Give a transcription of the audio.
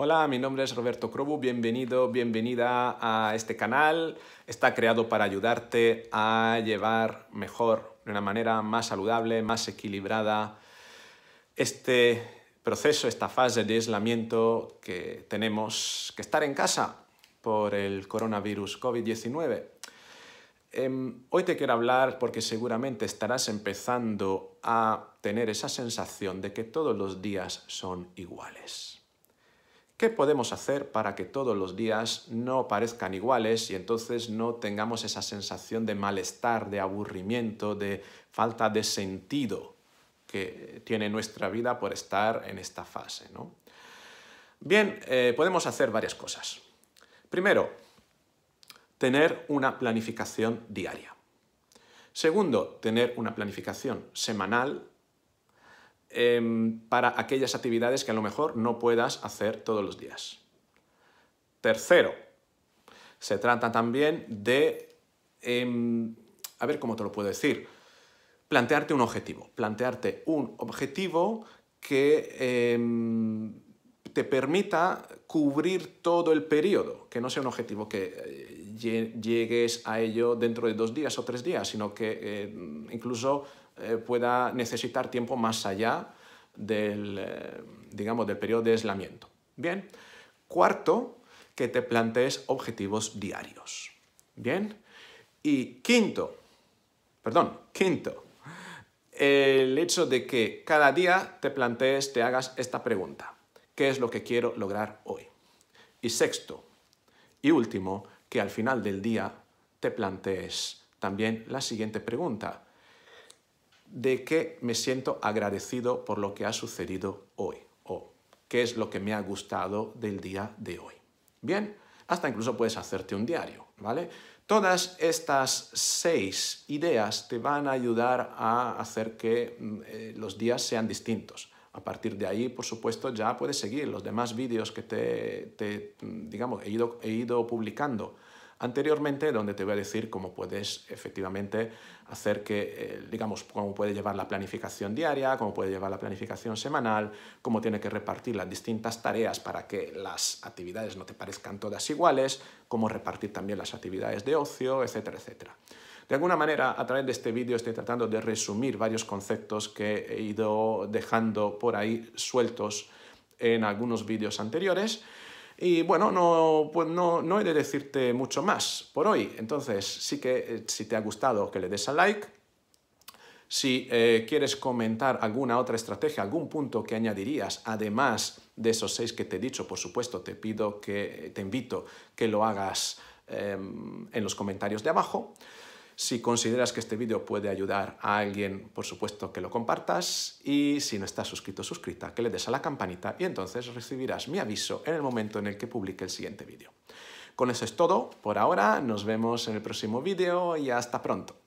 Hola, mi nombre es Roberto Crobu, bienvenido, bienvenida a este canal. Está creado para ayudarte a llevar mejor, de una manera más saludable, más equilibrada, este proceso, esta fase de aislamiento que tenemos que estar en casa por el coronavirus COVID-19. Em, hoy te quiero hablar porque seguramente estarás empezando a tener esa sensación de que todos los días son iguales ¿Qué podemos hacer para que todos los días no parezcan iguales y entonces no tengamos esa sensación de malestar, de aburrimiento, de falta de sentido que tiene nuestra vida por estar en esta fase? ¿no? Bien, eh, podemos hacer varias cosas. Primero, tener una planificación diaria. Segundo, tener una planificación semanal Em, para aquellas actividades que a lo mejor no puedas hacer todos los días. Tercero, se trata también de, em, a ver cómo te lo puedo decir, plantearte un objetivo, plantearte un objetivo que em, te permita cubrir todo el periodo, que no sea un objetivo que eh, llegues a ello dentro de dos días o tres días, sino que eh, incluso eh, pueda necesitar tiempo más allá del, eh, digamos, del periodo de aislamiento. Bien. Cuarto, que te plantees objetivos diarios. Bien. Y quinto, perdón, quinto, el hecho de que cada día te plantees, te hagas esta pregunta. ¿Qué es lo que quiero lograr hoy? Y sexto, y último, que al final del día te plantees también la siguiente pregunta. ¿De qué me siento agradecido por lo que ha sucedido hoy? ¿O qué es lo que me ha gustado del día de hoy? Bien, hasta incluso puedes hacerte un diario, Todas estas seis ideas te van a ayudar a hacer que mm, eh, los días sean distintos. A partir de ahí, por supuesto, ya puedes seguir los demás vídeos que te, digamos, he ido, he ido publicando anteriormente, donde te voy a decir cómo puedes efectivamente hacer que, eh, digamos, cómo puede llevar la planificación diaria, cómo puede llevar la planificación semanal, cómo tiene que repartir las distintas tareas para que las actividades no te parezcan todas iguales, cómo repartir también las actividades de ocio, etcétera, etcétera. De alguna manera, a través de este vídeo estoy tratando de resumir varios conceptos que he ido dejando por ahí sueltos en algunos vídeos anteriores. Y bueno, no, pues no, no he de decirte mucho más por hoy. Entonces, sí que eh, si te ha gustado, que le des a like. Si eh, quieres comentar alguna otra estrategia, algún punto que añadirías, además de esos seis que te he dicho, por supuesto, te pido que te invito que lo hagas em, en los comentarios de abajo. Si consideras que este vídeo puede ayudar a alguien, por supuesto que lo compartas y si no estás suscrito suscrita, que le des a la campanita y entonces recibirás mi aviso en el momento en el que publique el siguiente vídeo. Con eso es todo por ahora, nos vemos en el próximo vídeo y hasta pronto.